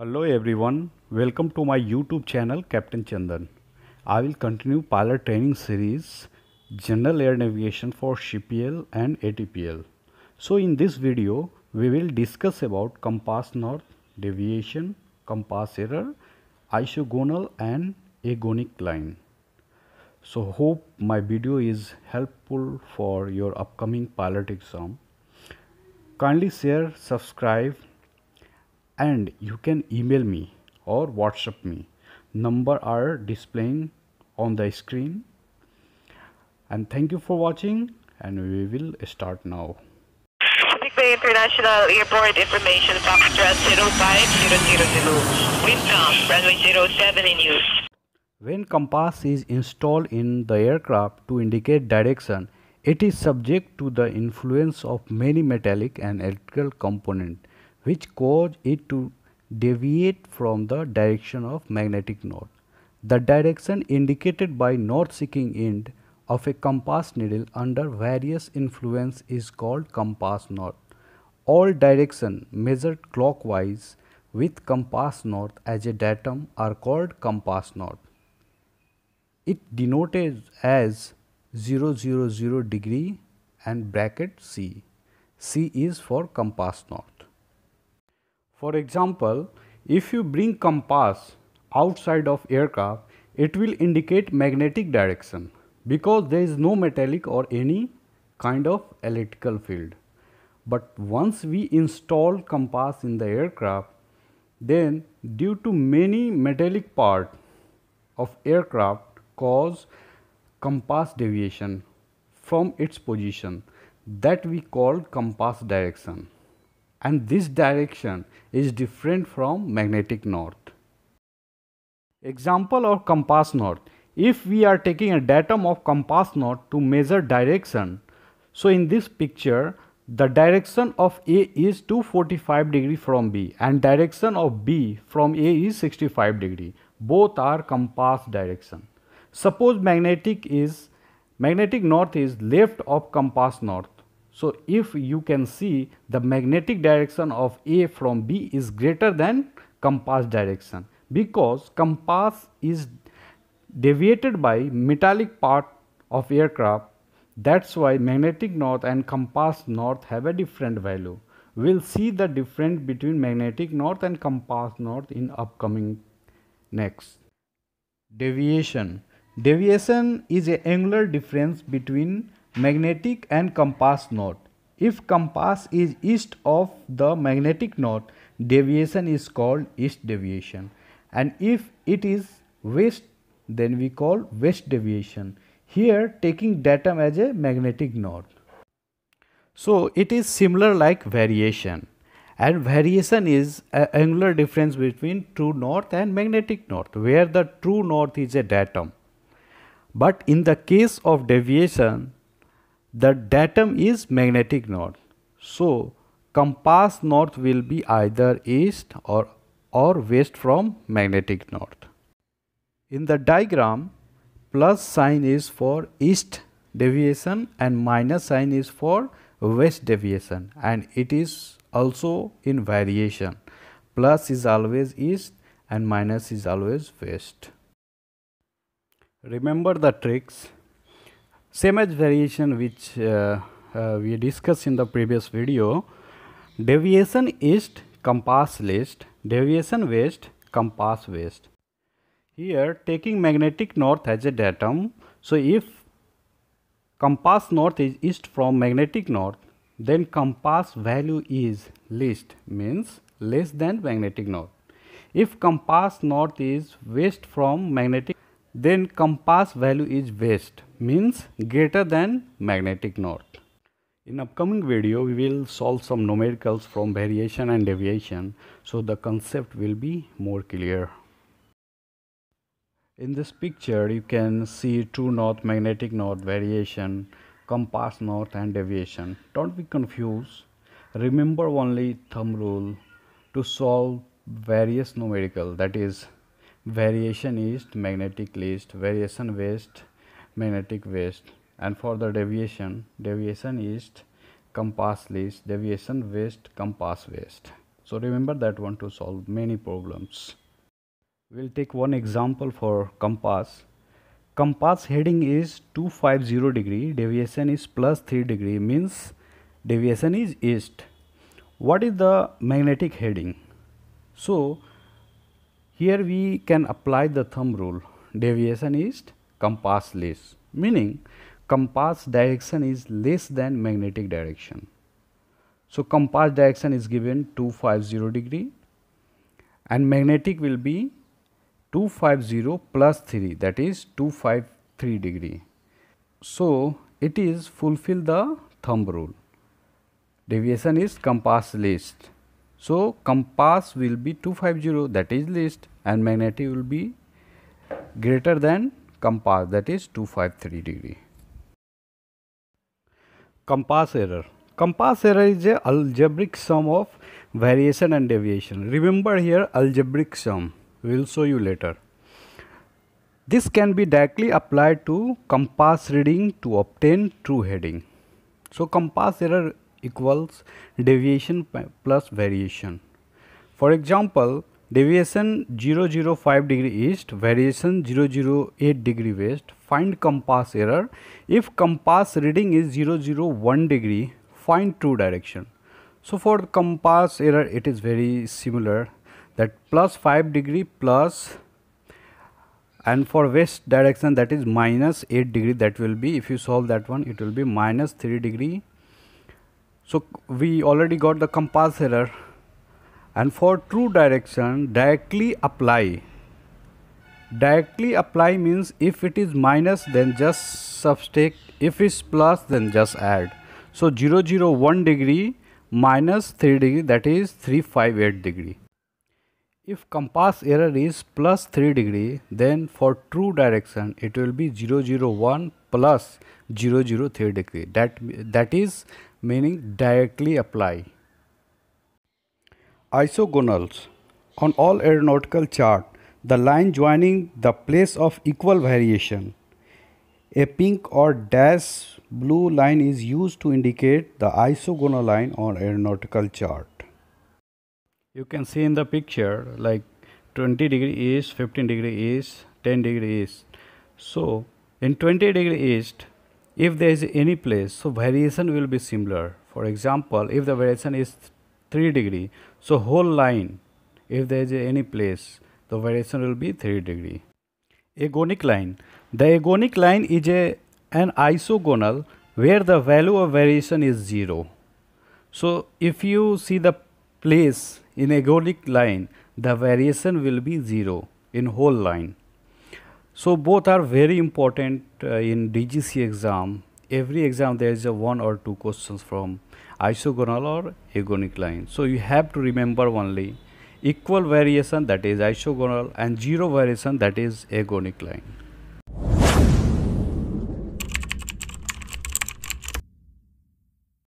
Hello everyone, welcome to my YouTube channel Captain Chandan. I will continue pilot training series General Air Navigation for CPL and ATPL. So in this video, we will discuss about compass north, deviation, compass error, isogonal and agonic line. So hope my video is helpful for your upcoming pilot exam. Kindly share, subscribe and you can email me or whatsapp me number are displaying on the screen and thank you for watching and we will start now Bay International Airport Information Foxtrot 05000 in use When compass is installed in the aircraft to indicate direction it is subject to the influence of many metallic and electrical components which cause it to deviate from the direction of magnetic north. The direction indicated by north seeking end of a compass needle under various influence is called compass north. All direction measured clockwise with compass north as a datum are called compass north. It denoted as 000, 000 degree and bracket C. C is for compass north. For example, if you bring compass outside of aircraft, it will indicate magnetic direction because there is no metallic or any kind of electrical field. But once we install compass in the aircraft, then due to many metallic part of aircraft cause compass deviation from its position that we call compass direction and this direction is different from magnetic north. Example of compass north. If we are taking a datum of compass north to measure direction, so in this picture the direction of A is 245 degree from B and direction of B from A is 65 degree. Both are compass direction. Suppose magnetic is magnetic north is left of compass north. So, if you can see the magnetic direction of A from B is greater than compass direction because compass is deviated by metallic part of aircraft that's why magnetic north and compass north have a different value. We'll see the difference between magnetic north and compass north in upcoming next. Deviation. Deviation is a angular difference between magnetic and compass north. If compass is east of the magnetic north, deviation is called east deviation and if it is west then we call west deviation. Here taking datum as a magnetic north, So it is similar like variation and variation is angular difference between true north and magnetic north where the true north is a datum. But in the case of deviation the datum is magnetic north. So, compass north will be either east or, or west from magnetic north. In the diagram, plus sign is for east deviation and minus sign is for west deviation and it is also in variation. Plus is always east and minus is always west. Remember the tricks. Same as variation which uh, uh, we discussed in the previous video, deviation east compass list, deviation west compass west. Here taking magnetic north as a datum, so if compass north is east from magnetic north, then compass value is least means less than magnetic north. If compass north is west from magnetic, then compass value is west means greater than magnetic north. In upcoming video, we will solve some numericals from variation and deviation, so the concept will be more clear. In this picture, you can see true north, magnetic north, variation, compass north and deviation. Don't be confused. Remember only thumb rule to solve various numerical that is variation east magnetic east, variation west magnetic west and for the deviation deviation east compass east deviation west compass west so remember that one to solve many problems we'll take one example for compass compass heading is 250 degree deviation is plus 3 degree means deviation is east what is the magnetic heading so here we can apply the thumb rule deviation east Compass less meaning compass direction is less than magnetic direction. So, compass direction is given 250 degree and magnetic will be 250 plus 3 that is 253 degree. So, it is fulfill the thumb rule. Deviation is compass less. So, compass will be 250 that is less, and magnetic will be greater than compass that is 253 degree. Compass error. Compass error is a algebraic sum of variation and deviation. Remember here algebraic sum, we will show you later. This can be directly applied to compass reading to obtain true heading. So, compass error equals deviation plus variation. For example, deviation 005 degree east, variation 008 degree west, find compass error. If compass reading is 001 degree, find true direction. So for compass error it is very similar that plus 5 degree plus and for west direction that is minus 8 degree that will be if you solve that one it will be minus 3 degree. So we already got the compass error and for true direction directly apply directly apply means if it is minus then just subtract if it's plus then just add so 0, 0, 001 degree minus 3 degree that is 358 degree if compass error is plus 3 degree then for true direction it will be 0, 001 plus 003 degree that that is meaning directly apply isogonals. On all aeronautical chart, the line joining the place of equal variation. A pink or dash blue line is used to indicate the isogonal line on aeronautical chart. You can see in the picture like 20 degree east, 15 degree east, 10 degree east. So in 20 degree east, if there is any place, so variation will be similar. For example, if the variation is 3 degree so whole line if there is any place the variation will be 3 degree agonic line the agonic line is a an isogonal where the value of variation is 0 so if you see the place in agonic line the variation will be 0 in whole line so both are very important uh, in DGC exam every exam there is a one or two questions from isogonal or agonic line so you have to remember only equal variation that is isogonal and zero variation that is agonic line